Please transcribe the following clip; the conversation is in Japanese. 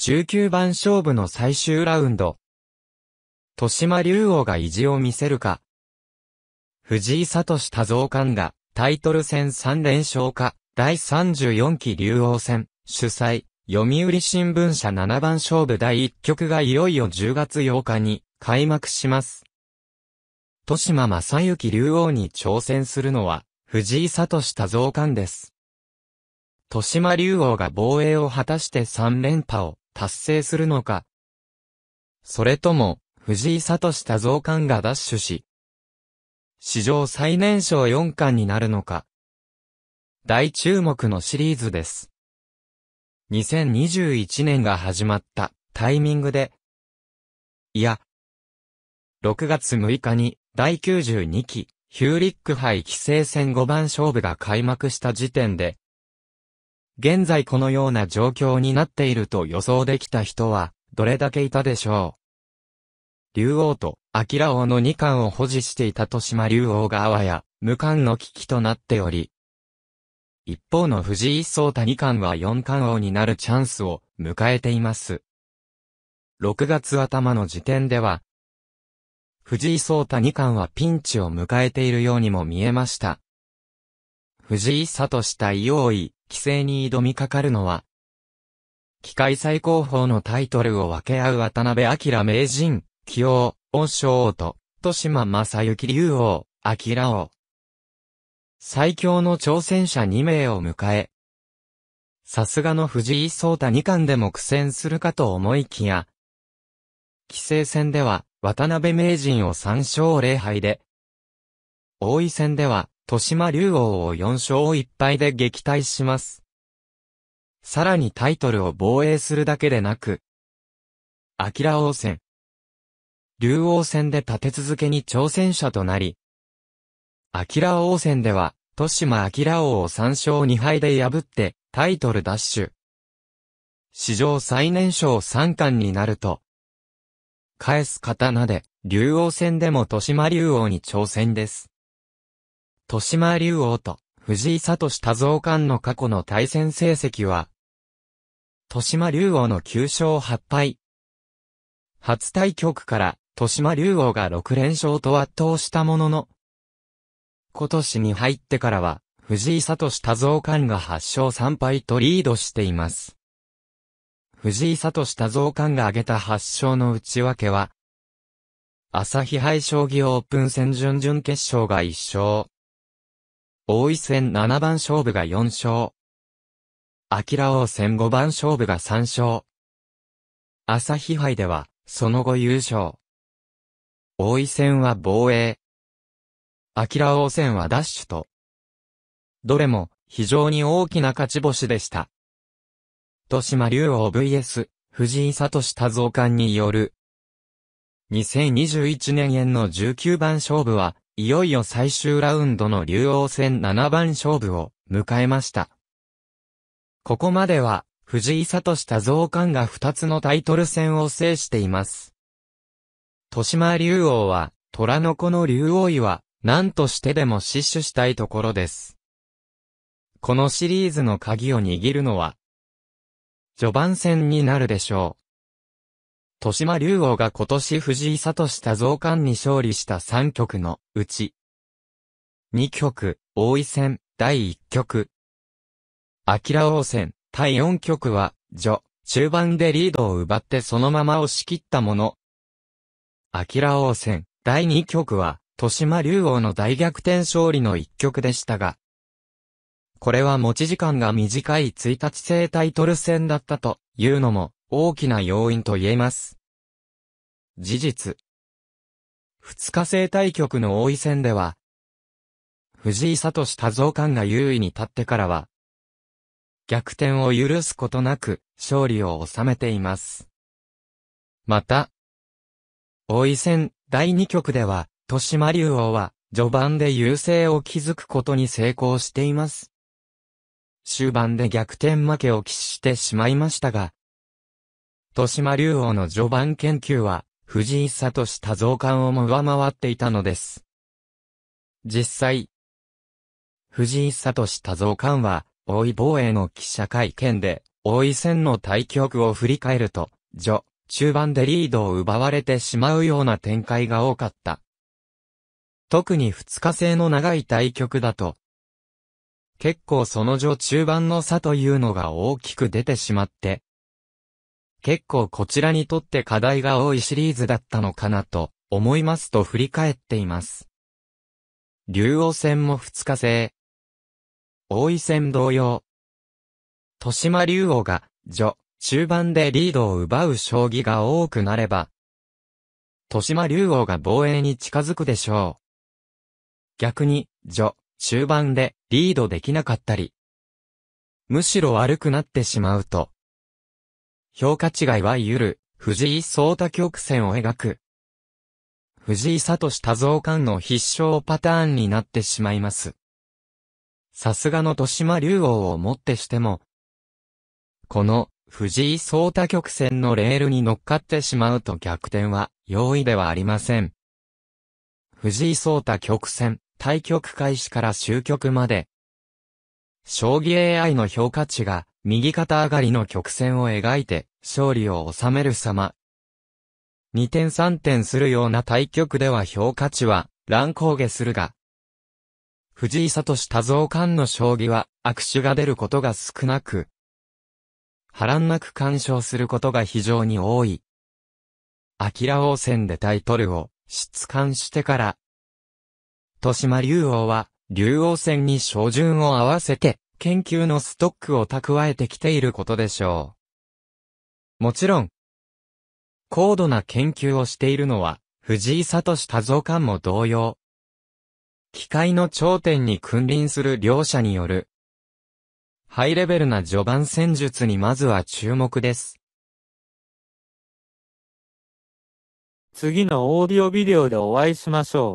19番勝負の最終ラウンド。豊島竜王が意地を見せるか。藤井聡多蔵館がタイトル戦3連勝か。第34期竜王戦主催。読売新聞社7番勝負第1局がいよいよ10月8日に開幕します。豊島正幸竜王に挑戦するのは藤井聡多蔵館です。豊島竜王が防衛を果たして3連覇を達成するのか。それとも、藤井聡多蔵冠が奪取し、史上最年少4冠になるのか。大注目のシリーズです。2021年が始まったタイミングで、いや、6月6日に第92期ヒューリック杯棋聖戦5番勝負が開幕した時点で、現在このような状況になっていると予想できた人は、どれだけいたでしょう。竜王と、明王の二冠を保持していた豊島竜王があわや、無冠の危機となっており。一方の藤井聡太二冠は四冠王になるチャンスを迎えています。6月頭の時点では、藤井聡太二冠はピンチを迎えているようにも見えました。藤井聡太伊王位、規制に挑みかかるのは、機械最高峰のタイトルを分け合う渡辺明名人、棋王、王将と、豊島正幸竜王、明王。最強の挑戦者2名を迎え、さすがの藤井聡太二冠でも苦戦するかと思いきや、棋聖戦では渡辺名人を3勝0敗で、王位戦では豊島竜王を4勝1敗で撃退します。さらにタイトルを防衛するだけでなく、アキラ王戦、竜王戦で立て続けに挑戦者となり、ア王戦では、豊島ア王を3勝2敗で破って、タイトル奪取。史上最年少三冠になると、返す刀で、竜王戦でも豊島竜王に挑戦です。豊島竜王と藤井聡多蔵館の過去の対戦成績は、豊島竜王の9勝8敗。初対局から、豊島竜王が6連勝と圧倒したものの、今年に入ってからは、藤井聡多蔵館が8勝3敗とリードしています。藤井聡多蔵館が挙げた8勝の内訳は、朝日杯将棋オープン戦準々決勝が1勝、大井戦七番勝負が四勝。明王戦五番勝負が三勝。朝日杯では、その後優勝。大井戦は防衛。明王戦はダッシュと。どれも、非常に大きな勝ち星でした。豊島竜王 VS、藤井聡多造官による。2021年円の19番勝負は、いよいよ最終ラウンドの竜王戦七番勝負を迎えました。ここまでは、藤井聡た増刊が2つのタイトル戦を制しています。豊島竜王は、虎の子の竜王位は、何としてでも死守したいところです。このシリーズの鍵を握るのは、序盤戦になるでしょう。豊島竜王が今年藤井聡太増刊に勝利した3局のうち、2局、王位戦、第1局。明王戦、第4局は、序、中盤でリードを奪ってそのまま押し切ったもの。明王戦、第2局は、豊島竜王の大逆転勝利の1局でしたが、これは持ち時間が短い1日制タイトル戦だったというのも大きな要因と言えます。事実。二日制対局の大井戦では、藤井聡多蔵官が優位に立ってからは、逆転を許すことなく勝利を収めています。また、大井戦第2局では、豊島竜王は序盤で優勢を築くことに成功しています。終盤で逆転負けを喫してしまいましたが、豊島竜王の序盤研究は、藤井聡多増冠をも上回っていたのです。実際、藤井聡多増冠は、大井防衛の記者会見で、大井戦の対局を振り返ると、序、中盤でリードを奪われてしまうような展開が多かった。特に2日制の長い対局だと、結構その序中盤の差というのが大きく出てしまって、結構こちらにとって課題が多いシリーズだったのかなと思いますと振り返っています。竜王戦も2日制。王位戦同様。豊島竜王が、序、中盤でリードを奪う将棋が多くなれば、豊島竜王が防衛に近づくでしょう。逆に、序、中盤でリードできなかったり、むしろ悪くなってしまうと、評価違いはゆる、藤井聡太曲線を描く。藤井聡多蔵官の必勝パターンになってしまいます。さすがの豊島竜王をもってしても、この藤井聡太曲線のレールに乗っかってしまうと逆転は容易ではありません。藤井聡太曲線、対局開始から終局まで、将棋 AI の評価値が右肩上がりの曲線を描いて、勝利を収める様。2点3点するような対局では評価値は乱高下するが、藤井聡多蔵館の将棋は握手が出ることが少なく、波乱なく干渉することが非常に多い。ア王戦でタイトルを出冠してから、豊島竜王は竜王戦に照準を合わせて研究のストックを蓄えてきていることでしょう。もちろん、高度な研究をしているのは、藤井聡多蔵官も同様。機械の頂点に君臨する両者による、ハイレベルな序盤戦術にまずは注目です。次のオーディオビデオでお会いしましょう。